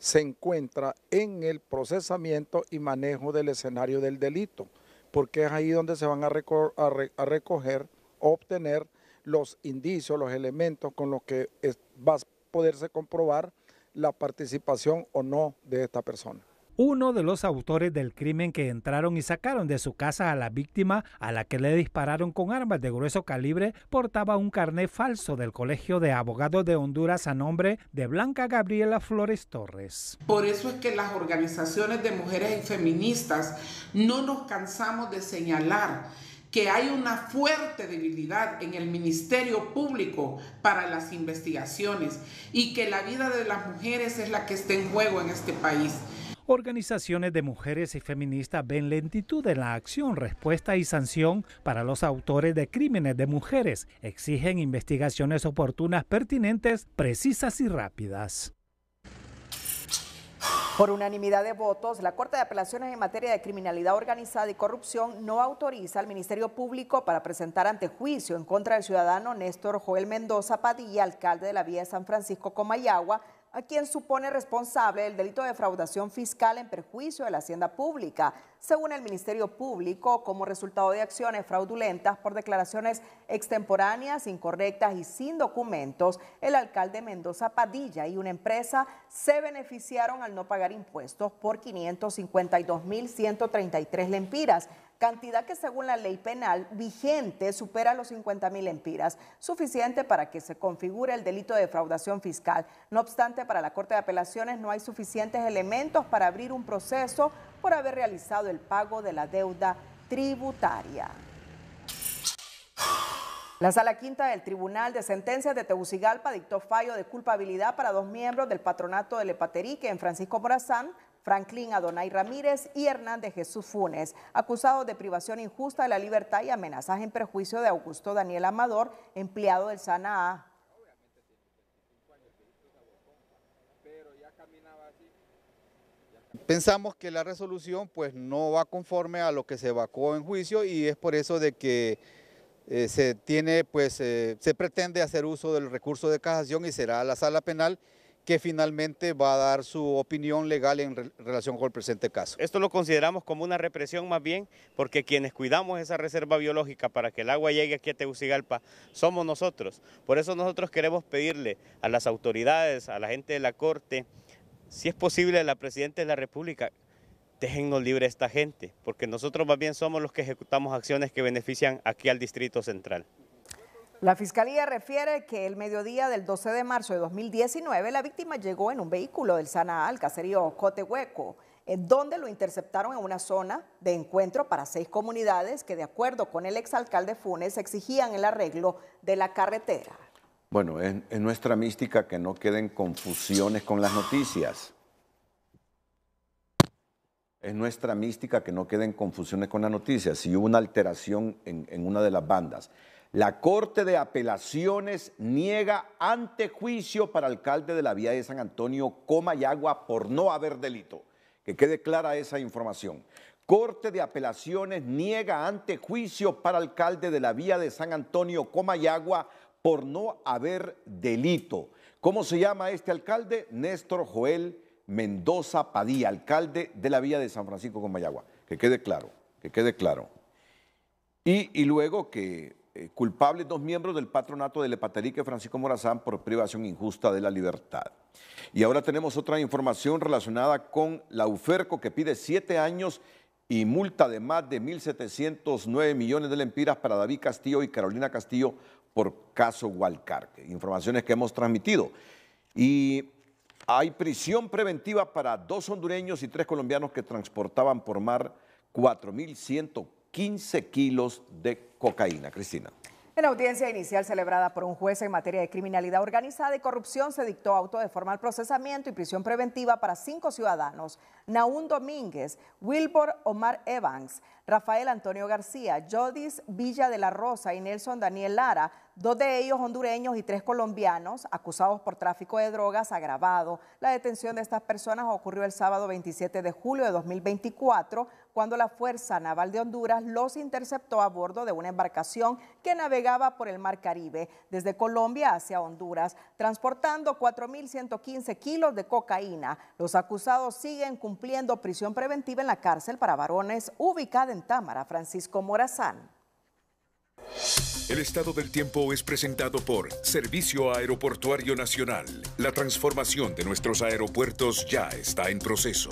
se encuentra en el procesamiento y manejo del escenario del delito, porque es ahí donde se van a, recoger, obtener los indicios, los elementos con los que va a poderse comprobar la participación o no de esta persona uno de los autores del crimen que entraron y sacaron de su casa a la víctima a la que le dispararon con armas de grueso calibre portaba un carné falso del Colegio de Abogados de Honduras a nombre de Blanca Gabriela Flores Torres. Por eso es que las organizaciones de mujeres y feministas no nos cansamos de señalar que hay una fuerte debilidad en el Ministerio Público para las investigaciones y que la vida de las mujeres es la que está en juego en este país. Organizaciones de mujeres y feministas ven lentitud en la acción, respuesta y sanción para los autores de crímenes de mujeres. Exigen investigaciones oportunas, pertinentes, precisas y rápidas. Por unanimidad de votos, la Corte de Apelaciones en materia de criminalidad organizada y corrupción no autoriza al Ministerio Público para presentar ante juicio en contra del ciudadano Néstor Joel Mendoza Padilla, alcalde de la Vía de San Francisco Comayagua, a quien supone responsable el delito de defraudación fiscal en perjuicio de la hacienda pública, según el Ministerio Público, como resultado de acciones fraudulentas por declaraciones extemporáneas, incorrectas y sin documentos, el alcalde Mendoza Padilla y una empresa se beneficiaron al no pagar impuestos por 552.133 lempiras, cantidad que según la ley penal vigente supera los 50 mil empiras, suficiente para que se configure el delito de defraudación fiscal. No obstante, para la Corte de Apelaciones no hay suficientes elementos para abrir un proceso por haber realizado el pago de la deuda tributaria. La sala quinta del Tribunal de Sentencias de Tegucigalpa dictó fallo de culpabilidad para dos miembros del patronato de Lepaterí que en Francisco Morazán Franklin Adonai Ramírez y Hernández Jesús Funes, acusados de privación injusta de la libertad y amenazas en perjuicio de Augusto Daniel Amador, empleado del Sanaa. Pensamos que la resolución pues no va conforme a lo que se evacuó en juicio y es por eso de que eh, se tiene pues eh, se pretende hacer uso del recurso de casación y será la sala penal que finalmente va a dar su opinión legal en relación con el presente caso. Esto lo consideramos como una represión más bien, porque quienes cuidamos esa reserva biológica para que el agua llegue aquí a Tegucigalpa somos nosotros. Por eso nosotros queremos pedirle a las autoridades, a la gente de la Corte, si es posible, a la Presidenta de la República, déjennos libre a esta gente, porque nosotros más bien somos los que ejecutamos acciones que benefician aquí al Distrito Central. La fiscalía refiere que el mediodía del 12 de marzo de 2019 la víctima llegó en un vehículo del Sana al caserío Cotehueco, en donde lo interceptaron en una zona de encuentro para seis comunidades que de acuerdo con el exalcalde Funes exigían el arreglo de la carretera. Bueno, es, nuestra mística que no queden confusiones con las noticias. Es nuestra mística que no queden confusiones con las noticias. Si hubo una alteración en una de las bandas, la Corte de Apelaciones niega antejuicio para alcalde de la vía de San Antonio, Comayagua, por no haber delito. Que quede clara esa información. Corte de Apelaciones niega antejuicio para alcalde de la vía de San Antonio, Comayagua, por no haber delito. ¿Cómo se llama este alcalde? Néstor Joel Mendoza Padilla, alcalde de la vía de San Francisco, Comayagua. Que quede claro, que quede claro. y, y luego que eh, culpables dos miembros del patronato de Epatarique Francisco Morazán, por privación injusta de la libertad. Y ahora tenemos otra información relacionada con la UFERCO que pide siete años y multa de más de 1.709 millones de lempiras para David Castillo y Carolina Castillo por caso Hualcarque. Informaciones que hemos transmitido. Y hay prisión preventiva para dos hondureños y tres colombianos que transportaban por mar ciento 15 kilos de cocaína. Cristina. En audiencia inicial celebrada por un juez en materia de criminalidad organizada y corrupción se dictó auto de formal procesamiento y prisión preventiva para cinco ciudadanos, Naún Domínguez, Wilbur Omar Evans, Rafael Antonio García, Jodis Villa de la Rosa y Nelson Daniel Lara, dos de ellos hondureños y tres colombianos, acusados por tráfico de drogas agravado. La detención de estas personas ocurrió el sábado 27 de julio de 2024, cuando la Fuerza Naval de Honduras los interceptó a bordo de una embarcación que navegaba por el Mar Caribe desde Colombia hacia Honduras, transportando 4.115 kilos de cocaína. Los acusados siguen cumpliendo prisión preventiva en la cárcel para varones ubicada en Tamara Francisco Morazán. El estado del tiempo es presentado por Servicio Aeroportuario Nacional. La transformación de nuestros aeropuertos ya está en proceso.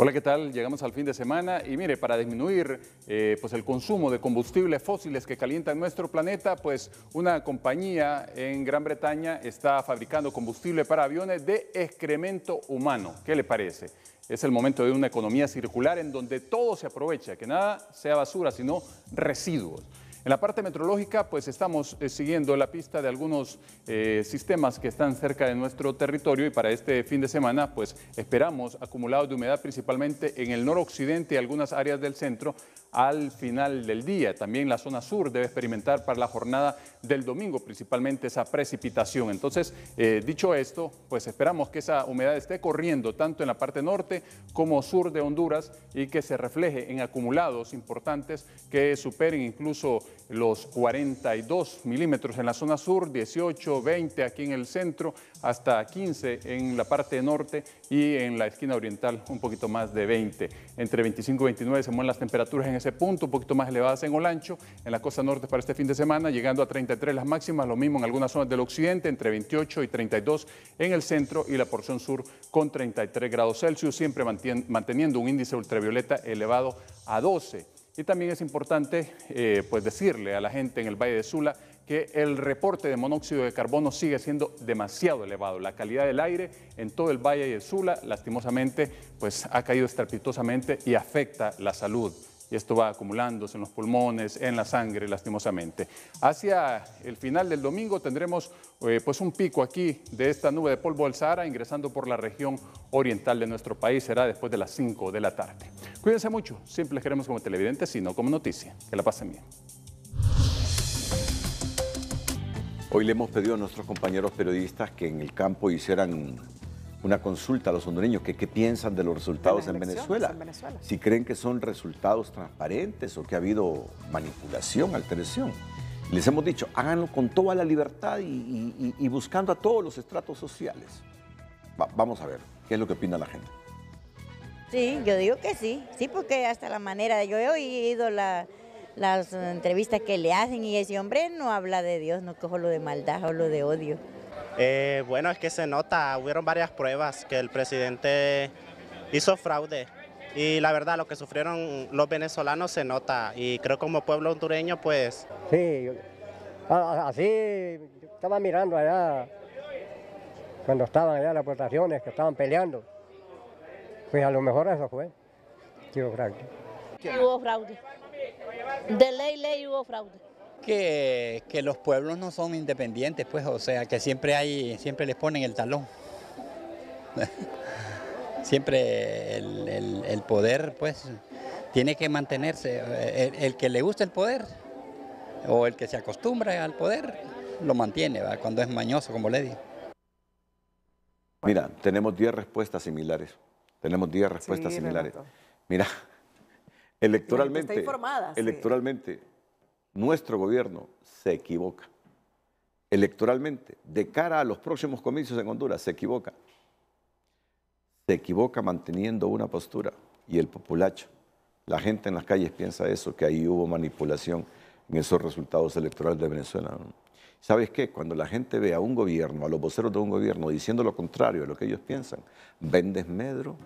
Hola, ¿qué tal? Llegamos al fin de semana y mire, para disminuir eh, pues el consumo de combustibles fósiles que calientan nuestro planeta, pues una compañía en Gran Bretaña está fabricando combustible para aviones de excremento humano. ¿Qué le parece? Es el momento de una economía circular en donde todo se aprovecha, que nada sea basura, sino residuos. En la parte meteorológica, pues estamos eh, siguiendo la pista de algunos eh, sistemas que están cerca de nuestro territorio y para este fin de semana, pues esperamos acumulados de humedad principalmente en el noroccidente y algunas áreas del centro al final del día. También la zona sur debe experimentar para la jornada del domingo principalmente esa precipitación. Entonces, eh, dicho esto, pues esperamos que esa humedad esté corriendo tanto en la parte norte como sur de Honduras y que se refleje en acumulados importantes que superen incluso los 42 milímetros en la zona sur, 18, 20 aquí en el centro, hasta 15 en la parte norte y en la esquina oriental un poquito más de 20. Entre 25 y 29 se mueven las temperaturas en ese punto, un poquito más elevadas en Olancho, en la costa norte para este fin de semana, llegando a 33 las máximas, lo mismo en algunas zonas del occidente, entre 28 y 32 en el centro y la porción sur con 33 grados Celsius, siempre manteniendo un índice ultravioleta elevado a 12. Y también es importante eh, pues decirle a la gente en el Valle de Sula que el reporte de monóxido de carbono sigue siendo demasiado elevado. La calidad del aire en todo el Valle de Sula, lastimosamente, pues ha caído estrepitosamente y afecta la salud y esto va acumulándose en los pulmones, en la sangre, lastimosamente. Hacia el final del domingo tendremos eh, pues un pico aquí de esta nube de polvo del Sahara ingresando por la región oriental de nuestro país. Será después de las 5 de la tarde. Cuídense mucho, siempre les queremos como televidentes, sino como noticia. Que la pasen bien. Hoy le hemos pedido a nuestros compañeros periodistas que en el campo hicieran una consulta a los hondureños, que qué piensan de los resultados en, Venezuela, si creen que son resultados transparentes o que ha habido manipulación, alteración. Les hemos dicho, háganlo con toda la libertad y, buscando a todos los estratos sociales. vamos a ver, ¿qué es lo que opina la gente? Sí, yo digo que sí, sí, porque hasta la manera, yo he oído las entrevistas que le hacen y ese hombre no habla de Dios, no cojo lo de maldad o lo de odio. Eh, bueno, es que se nota, hubieron varias pruebas que el presidente hizo fraude y la verdad lo que sufrieron los venezolanos se nota y creo como pueblo hondureño pues... Sí, así estaba mirando allá cuando estaban allá las votaciones que estaban peleando, pues a lo mejor eso fue, Hubo fraude, de ley, ley hubo fraude que, los pueblos no son independientes, pues, o sea, que siempre hay, siempre les ponen el talón. siempre el, poder, pues, tiene que mantenerse. El, que le gusta el poder o el que se acostumbra al poder, lo mantiene, cuando es mañoso, como le digo. Mira, tenemos 10 respuestas similares. Tenemos 10 respuestas similares. Mira, electoralmente, electoralmente, nuestro gobierno se equivoca electoralmente, de cara a los próximos comicios en Honduras, se equivoca. Se equivoca manteniendo una postura y el populacho. La gente en las calles piensa eso, que ahí hubo manipulación en esos resultados electorales de Venezuela. ¿Sabes qué? Cuando la gente ve a un gobierno, a los voceros de un gobierno, diciendo lo contrario de lo que ellos piensan, ven desmedro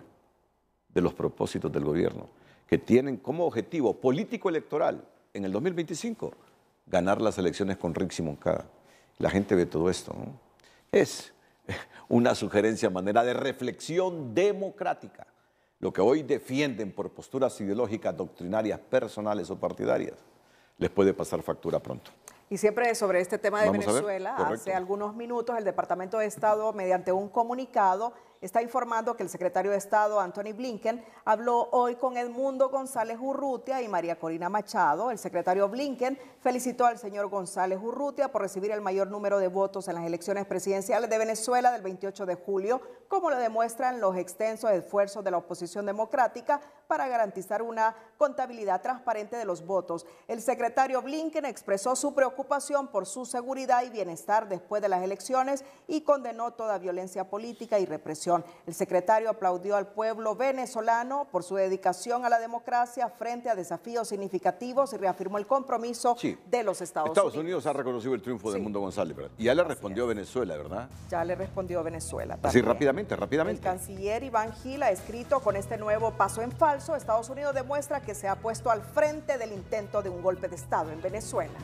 de los propósitos del gobierno, que tienen como objetivo político-electoral en el 2025 ganar las elecciones con Rick Simoncada. La gente ve todo esto. ¿no? Es una sugerencia, manera de reflexión democrática. Lo que hoy defienden por posturas ideológicas, doctrinarias, personales o partidarias, les puede pasar factura pronto. Y siempre sobre este tema de Venezuela, hace algunos minutos el Departamento de Estado, mediante un comunicado, está informando que el secretario de Estado, Anthony Blinken, habló hoy con Edmundo González Urrutia y María Corina Machado. El secretario Blinken felicitó al señor González Urrutia por recibir el mayor número de votos en las elecciones presidenciales de Venezuela del 28 de julio, como lo demuestran los extensos esfuerzos de la oposición democrática para garantizar una contabilidad transparente de los votos. El secretario Blinken expresó su preocupación por su seguridad y bienestar después de las elecciones y condenó toda violencia política y represión. El secretario aplaudió al pueblo venezolano por su dedicación a la democracia frente a desafíos significativos y reafirmó el compromiso de los Estados, Unidos. Estados Unidos ha reconocido el triunfo de Mundo González, Y ya le respondió Venezuela, ¿verdad? Ya le respondió Venezuela. Así rápidamente, rápidamente. El canciller Iván Gil ha escrito con este nuevo paso en falso Estados Unidos demuestra que se ha puesto al frente del intento de un golpe de Estado en Venezuela.